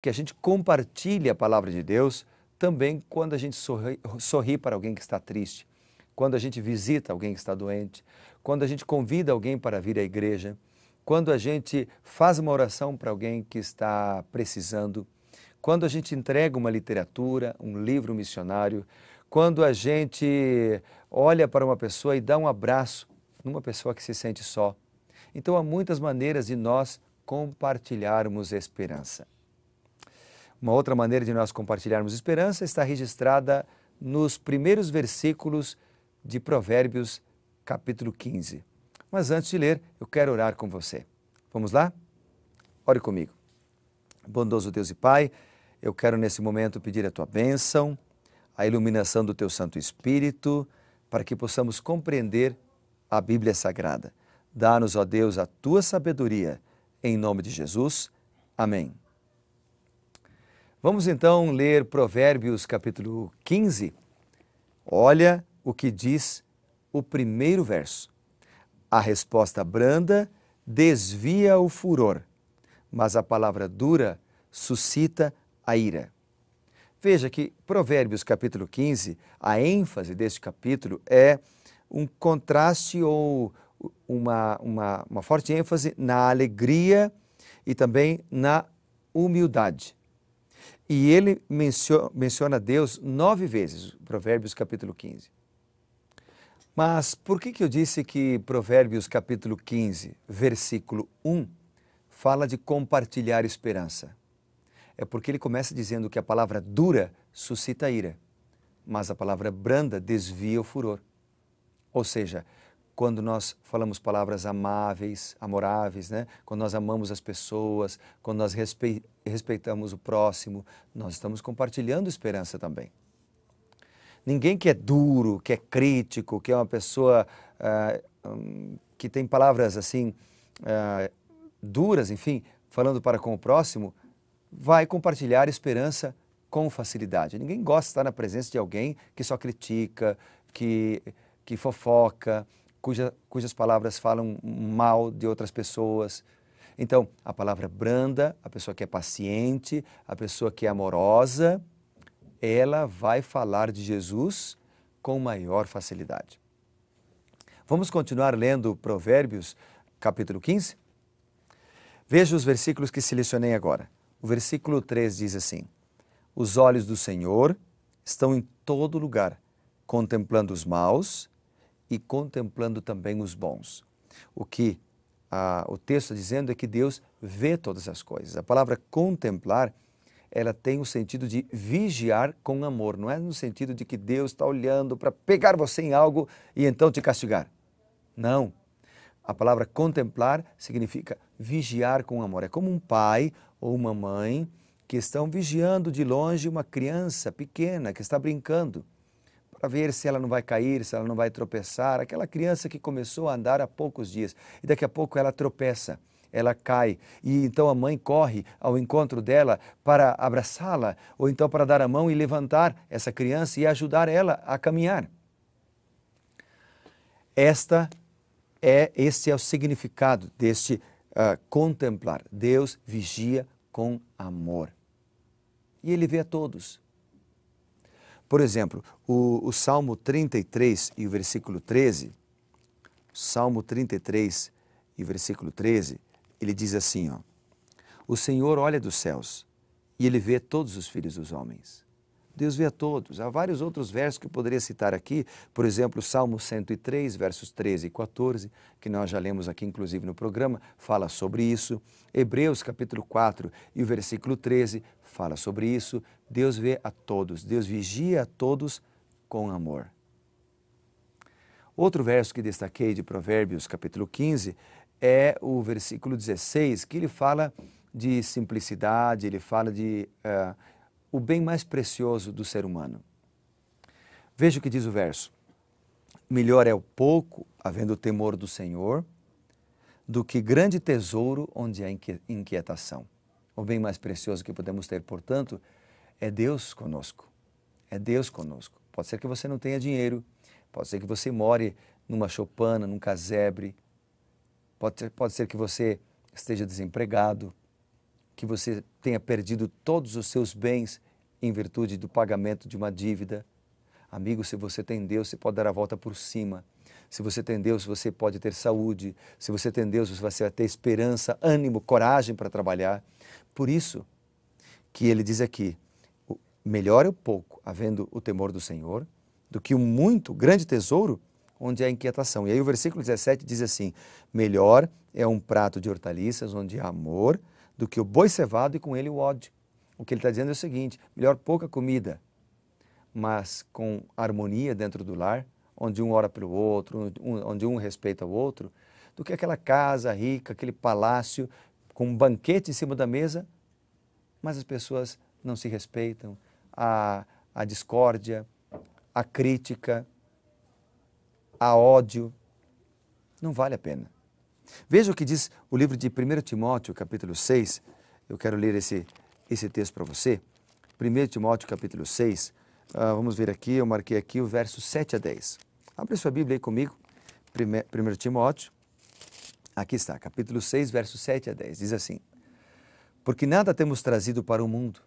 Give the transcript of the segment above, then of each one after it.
que a gente compartilhe a palavra de Deus também quando a gente sorri, sorri, para alguém que está triste, quando a gente visita alguém que está doente, quando a gente convida alguém para vir à igreja, quando a gente faz uma oração para alguém que está precisando, quando a gente entrega uma literatura, um livro missionário, quando a gente olha para uma pessoa e dá um abraço numa pessoa que se sente só. Então há muitas maneiras de nós compartilharmos esperança. Uma outra maneira de nós compartilharmos esperança está registrada nos primeiros versículos de Provérbios, capítulo 15. Mas antes de ler, eu quero orar com você. Vamos lá? Ore comigo. Bondoso Deus e Pai, eu quero nesse momento pedir a tua bênção, a iluminação do teu Santo Espírito, para que possamos compreender a Bíblia Sagrada. Dá-nos, ó Deus, a tua sabedoria. Em nome de Jesus. Amém. Vamos então ler Provérbios capítulo 15. Olha o que diz o primeiro verso. A resposta branda desvia o furor, mas a palavra dura suscita a ira. Veja que Provérbios capítulo 15, a ênfase deste capítulo é um contraste ou uma, uma, uma forte ênfase na alegria e também na humildade. E ele menciona Deus nove vezes, Provérbios capítulo 15. Mas por que, que eu disse que Provérbios capítulo 15, versículo 1, fala de compartilhar esperança? É porque ele começa dizendo que a palavra dura suscita ira, mas a palavra branda desvia o furor. Ou seja, quando nós falamos palavras amáveis, amoráveis, né? quando nós amamos as pessoas, quando nós respeitamos o próximo, nós estamos compartilhando esperança também. Ninguém que é duro, que é crítico, que é uma pessoa uh, ah, um, que tem palavras assim uh, duras, enfim, falando para com o próximo, vai compartilhar esperança com facilidade. Ninguém gosta de estar na presença de alguém que só critica, que, que fofoca, cuja, cujas palavras falam mal de outras pessoas. Então, a palavra branda, a pessoa que é paciente, a pessoa que é amorosa, ela vai falar de Jesus com maior facilidade. Vamos continuar lendo Provérbios, capítulo 15? Veja os versículos que selecionei agora. O versículo 3 diz assim: Os olhos do Senhor estão em todo lugar, contemplando os maus e contemplando também os bons. O que ah, o texto está dizendo é que Deus vê todas as coisas. A palavra contemplar, ela tem o sentido de vigiar com amor. Não é no sentido de que Deus está olhando para pegar você em algo e então te castigar. Não. A palavra contemplar significa vigiar com amor. É como um pai ou uma mãe que estão vigiando de longe uma criança pequena que está brincando para ver se ela não vai cair, se ela não vai tropeçar. Aquela criança que começou a andar há poucos dias e daqui a pouco ela tropeça ela cai. E então a mãe corre ao encontro dela para abraçá-la, ou então para dar a mão e levantar essa criança e ajudar ela a caminhar. Esta é, este é o significado deste uh, contemplar. Deus vigia com amor. E Ele vê a todos. Por exemplo, o, o Salmo 33 e o versículo 13, Salmo 33 e o versículo 13, ele diz assim, ó, o Senhor olha dos céus e ele vê todos os filhos dos homens. Deus vê a todos. Há vários outros versos que eu poderia citar aqui, por exemplo, Salmo 103, versos 13 e 14, que nós já lemos aqui inclusive no programa, fala sobre isso. Hebreus capítulo 4 e o versículo 13 fala sobre isso. Deus vê a todos, Deus vigia a todos com amor. Outro verso que destaquei de Provérbios capítulo 15 é o versículo 16, que ele fala de simplicidade, ele fala de uh, o bem mais precioso do ser humano. Veja o que diz o verso. Melhor é o pouco, havendo o temor do Senhor, do que grande tesouro onde há inquietação. O bem mais precioso que podemos ter, portanto, é Deus conosco. É Deus conosco. Pode ser que você não tenha dinheiro, pode ser que você more numa choupana, num casebre, pode ser, pode ser que você esteja desempregado, que você tenha perdido todos os seus bens em virtude do pagamento de uma dívida. Amigo, se você tem Deus, você pode dar a volta por cima. Se você tem Deus, você pode ter saúde. Se você tem Deus, você vai ter esperança, ânimo, coragem para trabalhar. Por isso que ele diz aqui: melhor é o pouco, havendo o temor do Senhor, do que o muito, grande tesouro, onde há inquietação. E aí o versículo 17 diz assim: melhor é um prato de hortaliças onde há amor do que o boi cevado e com ele o ódio. O que ele está dizendo é o seguinte: melhor pouca comida, mas com harmonia dentro do lar, onde um ora pelo outro, onde um respeita o outro, do que aquela casa rica, aquele palácio com um banquete em cima da mesa, mas as pessoas não se respeitam, a, a discórdia, a crítica, a ódio, não vale a pena. Veja o que diz o livro de 1 Timóteo, capítulo 6. Eu quero ler esse, esse texto para você. 1 Timóteo, capítulo 6. Uh, ah, vamos ver aqui, eu marquei aqui o verso 7 a 10. Abre sua Bíblia aí comigo, 1 Timóteo. Aqui está, capítulo 6, verso 7 a 10. Diz assim: Porque nada temos trazido para o mundo,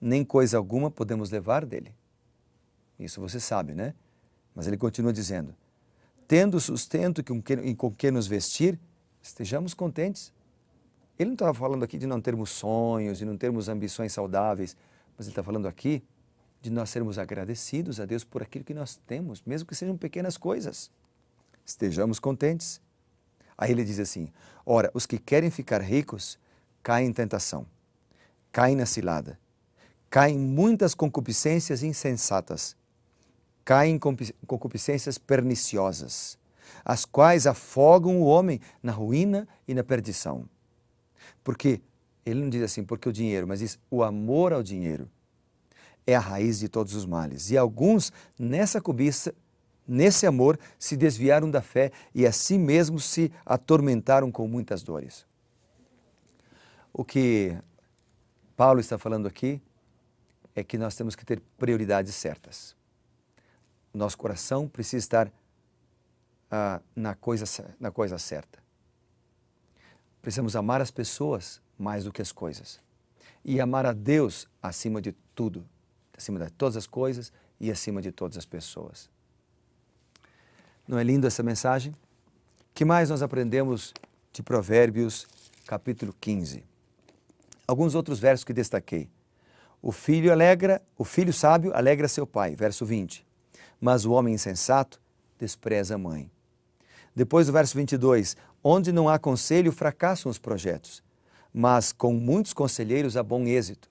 nem coisa alguma podemos levar dele. Isso você sabe, né? Mas ele continua dizendo: tendo sustento com que, com que nos vestir, estejamos contentes. Ele não estava falando aqui de não termos sonhos, de não termos ambições saudáveis, mas ele está falando aqui de nós sermos agradecidos a Deus por aquilo que nós temos, mesmo que sejam pequenas coisas. Estejamos contentes. Aí ele diz assim: Ora, os que querem ficar ricos caem em tentação, caem na cilada, caem muitas concupiscências insensatas caem em concupiscências perniciosas, as quais afogam o homem na ruína e na perdição. Porque, ele não diz assim, porque o dinheiro, mas diz o amor ao dinheiro é a raiz de todos os males. E alguns, nessa cobiça, nesse amor, se desviaram da fé e a si mesmos se atormentaram com muitas dores. O que Paulo está falando aqui é que nós temos que ter prioridades certas nosso coração precisa estar ah, na, coisa, na coisa certa. Precisamos amar as pessoas mais do que as coisas. E amar a Deus acima de tudo, acima de todas as coisas e acima de todas as pessoas. Não é linda essa mensagem? que mais nós aprendemos de Provérbios, capítulo 15? Alguns outros versos que destaquei. O filho alegra, o filho sábio alegra seu pai, verso 20 mas o homem insensato despreza a mãe. Depois do verso 22, onde não há conselho, fracassam os projetos, mas com muitos conselheiros há bom êxito.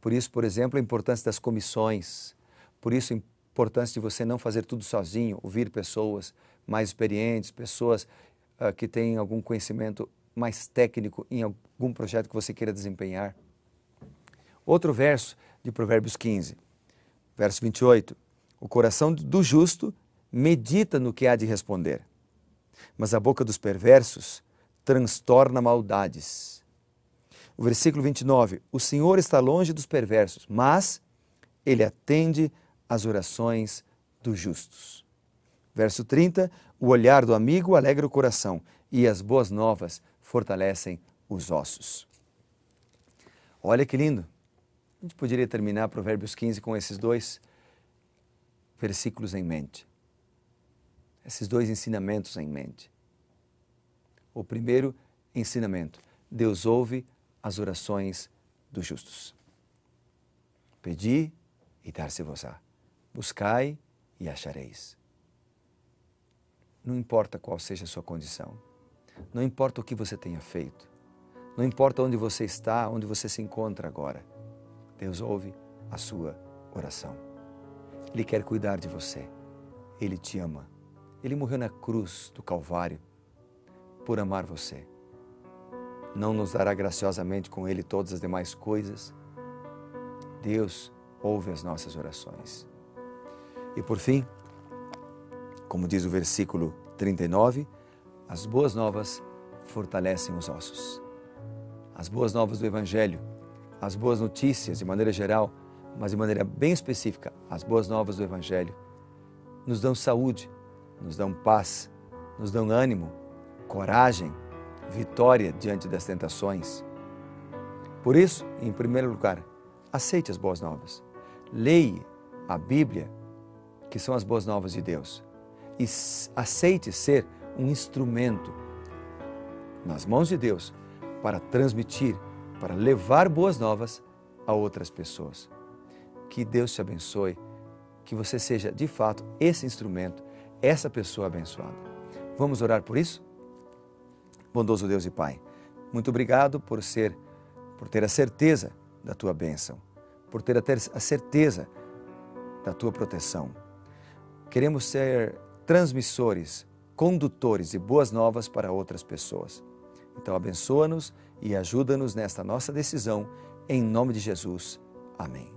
Por isso, por exemplo, a importância das comissões, por isso a importância de você não fazer tudo sozinho, ouvir pessoas mais experientes, pessoas uh, que têm algum conhecimento mais técnico em algum projeto que você queira desempenhar. Outro verso de Provérbios 15, verso 28. O coração do justo medita no que há de responder, mas a boca dos perversos transtorna maldades. O versículo 29, o Senhor está longe dos perversos, mas ele atende às orações dos justos. Verso 30, o olhar do amigo alegra o coração e as boas novas fortalecem os ossos. Olha que lindo! A gente poderia terminar Provérbios 15 com esses dois, versículos em mente, esses dois ensinamentos em mente. O primeiro ensinamento: Deus ouve as orações dos justos. Pedi e dar-se-vos-á. Buscai e achareis. Não importa qual seja a sua condição, não importa o que você tenha feito, não importa onde você está, onde você se encontra agora, Deus ouve a sua oração. Ele quer cuidar de você. Ele te ama. Ele morreu na cruz do Calvário por amar você. Não nos dará graciosamente com Ele todas as demais coisas. Deus ouve as nossas orações. E por fim, como diz o versículo 39, as boas novas fortalecem os ossos. As boas novas do Evangelho, as boas notícias, de maneira geral, mas de maneira bem específica, as boas novas do Evangelho nos dão saúde, nos dão paz, nos dão ânimo, coragem, vitória diante das tentações. Por isso, em primeiro lugar, aceite as boas novas. Leia a Bíblia, que são as boas novas de Deus, e aceite ser um instrumento nas mãos de Deus para transmitir, para levar boas novas a outras pessoas. Que Deus te abençoe, que você seja de fato esse instrumento, essa pessoa abençoada. Vamos orar por isso? Bondoso Deus e Pai, muito obrigado por ser, por ter a certeza da tua bênção, por ter a certeza da tua proteção. Queremos ser transmissores, condutores de boas novas para outras pessoas. Então abençoa-nos e ajuda-nos nesta nossa decisão, em nome de Jesus. Amém.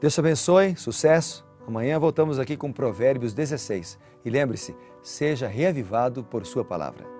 Deus te abençoe, sucesso. Amanhã voltamos aqui com Provérbios 16. E lembre-se, seja reavivado por Sua palavra.